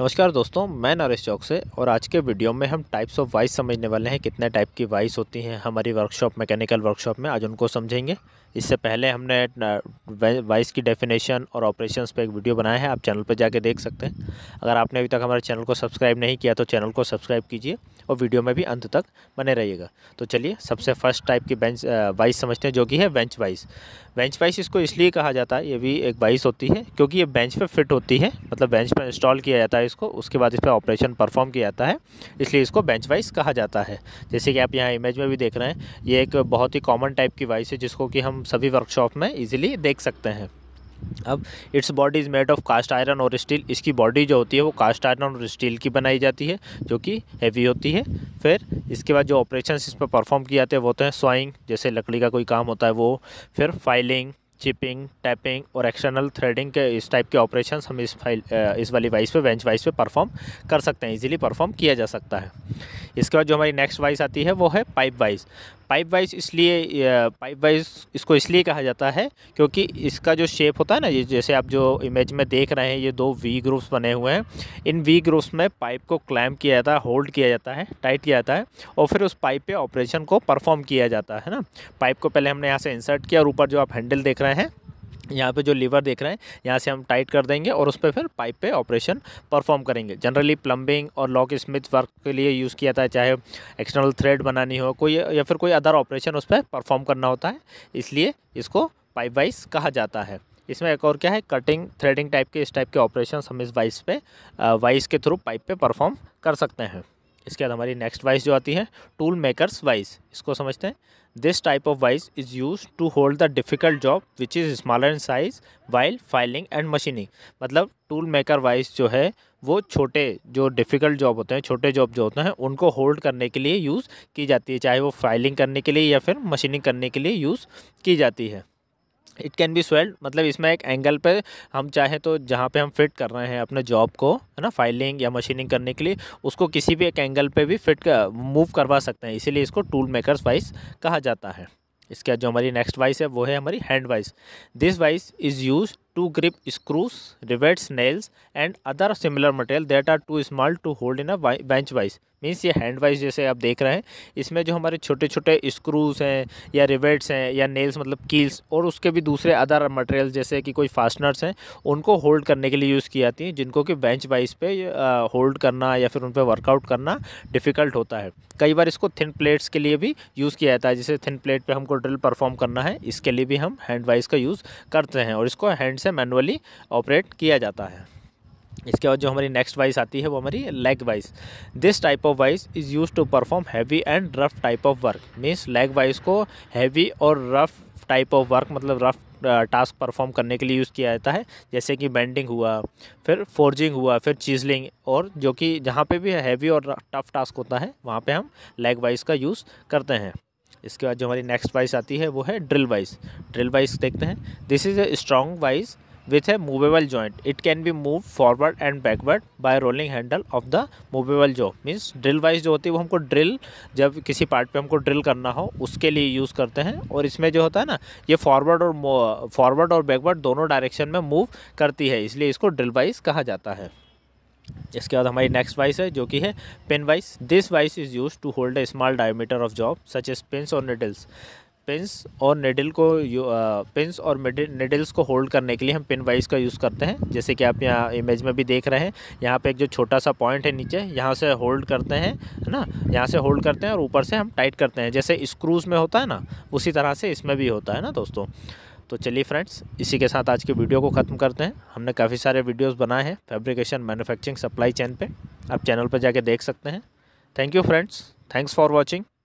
नमस्कार दोस्तों मैं नरेश चौक से और आज के वीडियो में हम टाइप्स ऑफ वाइस समझने वाले हैं कितने टाइप की वाइस होती हैं हमारी वर्कशॉप मैकेनिकल वर्कशॉप में आज उनको समझेंगे इससे पहले हमने वाइस की डेफिनेशन और ऑपरेशन पर एक वीडियो बनाया है आप चैनल पर जाके देख सकते हैं अगर आपने अभी तक हमारे चैनल को सब्सक्राइब नहीं किया तो चैनल को सब्सक्राइब कीजिए और वीडियो में भी अंत तक बने रहिएगा तो चलिए सबसे फर्स्ट टाइप की बेंच वाइस समझते हैं जो कि है बेंच वाइस बेंच वाइस इसको इसलिए कहा जाता है ये भी एक वाइस होती है क्योंकि ये बेंच पर फिट होती है मतलब बेंच पर इंस्टॉल किया जाता है इसको उसके बाद इस पर ऑपरेशन परफॉर्म किया जाता है इसलिए इसको बेंच वाइस कहा जाता है जैसे कि आप यहाँ इमेज में भी देख रहे हैं ये एक बहुत ही कॉमन टाइप की वाइस है जिसको कि हम सभी वर्कशॉप में ईजिली देख सकते हैं अब it's body is made of cast iron और स्टील इसकी बॉडी जो होती है वो कास्ट आयरन और स्टील की बनाई जाती है जो कि हैवी होती है फिर इसके बाद जो ऑपरेशन इस पर परफॉर्म किए जाते हैं वो होते तो हैं स्वाइंग जैसे लकड़ी का कोई काम होता है वो फिर फाइलिंग चिपिंग टैपिंग और एक्सटर्नल थ्रेडिंग के इस टाइप के ऑपरेशन हम इस फाइल इस वाली वाइस पे बेंच वाइस पे परफॉर्म कर सकते हैं इजीली परफॉर्म किया जा सकता है इसके बाद जो हमारी नेक्स्ट वाइस आती है वो है पाइप वाइस पाइप वाइज इसलिए पाइप वाइज इसको इसलिए कहा जाता है क्योंकि इसका जो शेप होता है ना ये जैसे आप जो इमेज में देख रहे हैं ये दो वी ग्रुप्स बने हुए हैं इन वी ग्रुप्स में पाइप को क्लैम्प किया जाता है होल्ड किया जाता है टाइट किया जाता है और फिर उस पाइप पे ऑपरेशन को परफॉर्म किया जाता है ना पाइप को पहले हमने यहाँ से इंसर्ट किया और ऊपर जो आप हैंडल देख रहे हैं यहाँ पे जो लीवर देख रहे हैं यहाँ से हम टाइट कर देंगे और उस पर फिर पाइप पे ऑपरेशन परफॉर्म करेंगे जनरली प्लम्बिंग और लॉक स्मिथ वर्क के लिए यूज़ किया जाता है चाहे एक्सटर्नल थ्रेड बनानी हो कोई या फिर कोई अदर ऑपरेशन उस परफॉर्म करना होता है इसलिए इसको पाइप वाइज कहा जाता है इसमें एक और क्या है कटिंग थ्रेडिंग टाइप के इस टाइप के ऑपरेशन हम इस वाइस पे वाइस के थ्रू पाइप पे परफॉर्म कर सकते हैं इसके बाद हमारी नेक्स्ट वाइस जो आती है टूल मेकर्स वाइस इसको समझते हैं this type of vice is use to hold the difficult job which is smaller in size while filing and machining मतलब टूल मेकर वाइस जो है वो छोटे जो डिफ़िकल्ट जॉब होते हैं छोटे जॉब जो होते हैं उनको होल्ड करने के लिए यूज़ की जाती है चाहे वो फाइलिंग करने के लिए या फिर मशीनिंग करने के लिए यूज़ की जाती है इट कैन बी स्वेल्ड मतलब इसमें एक एंगल पे हम चाहे तो जहाँ पे हम फिट कर रहे हैं अपने जॉब को है ना फाइलिंग या मशीनिंग करने के लिए उसको किसी भी एक एंगल पे भी फिट कर मूव करवा सकते हैं इसीलिए इसको टूल मेकर्स वाइस कहा जाता है इसके जो हमारी नेक्स्ट वाइस है वो है हमारी hand vice this vice is use to grip screws rivets nails and other similar material that are too small to hold in a bench vice means ये हैंड वाइज जैसे आप देख रहे हैं इसमें जो हमारे छोटे छोटे स्क्रूज़ हैं या रिवेट्स हैं या नेल्स मतलब कील्स और उसके भी दूसरे अदर मटेरियल जैसे कि कोई फास्टनर्स हैं उनको होल्ड करने के लिए यूज़ की जाती हैं जिनको कि बेंच वाइज पे होल्ड करना या फिर उन पर वर्कआउट करना डिफ़िकल्ट होता है कई बार इसको थिन प्लेट्स के लिए भी यूज़ किया जाता है जैसे थिन प्लेट पर हमको ड्रिल परफॉर्म करना है इसके लिए भी हम हैंड वाइज का यूज़ करते हैं और इसको हैंड से मैनुअली ऑपरेट किया जाता है इसके बाद जो हमारी नेक्स्ट वाइस आती है वो हमारी leg vice this type of vice is use to perform heavy and rough type of work means leg vice को हैवी और रफ टाइप ऑफ वर्क मतलब रफ टास्क परफॉर्म करने के लिए यूज़ किया जाता है जैसे कि बेंडिंग हुआ फिर फोर्जिंग हुआ फिर चीजलिंग और जो कि जहाँ पे भी हैवी और टफ टास्क होता है वहाँ पे हम लेग वाइस का यूज़ करते हैं इसके बाद जो हमारी नेक्स्ट वाइस आती है वो है ड्रिल वाइस ड्रिल वाइस देखते हैं this is a strong vice with a movable joint. It can be moved forward and backward by rolling handle of the movable jaw. Means drill wise जो होती है वो हमको drill जब किसी part पे हमको drill करना हो उसके लिए use करते हैं और इसमें जो होता है ना ये forward और forward और backward दोनों direction में move करती है इसलिए इसको drill wise कहा जाता है इसके बाद हमारी नेक्स्ट वाइस है जो कि है pen vice this vice is use to hold a small diameter of job such as pens और निडल्स पिंस और नेडल को पिंस uh, और नेडल्स को होल्ड करने के लिए हम पिन वाइज का यूज़ करते हैं जैसे कि आप यहाँ इमेज में भी देख रहे हैं यहाँ पे एक जो छोटा सा पॉइंट है नीचे यहाँ से होल्ड करते हैं है ना यहाँ से होल्ड करते हैं और ऊपर से हम टाइट करते हैं जैसे स्क्रूज़ में होता है ना उसी तरह से इसमें भी होता है ना दोस्तों तो चलिए फ्रेंड्स इसी के साथ आज के वीडियो को ख़त्म करते हैं हमने काफ़ी सारे वीडियोज़ बनाए हैं फेब्रिकेशन मैनुफेक्चरिंग सप्लाई चैन पर आप चैनल पर जाके देख सकते हैं thank you friends thanks for watching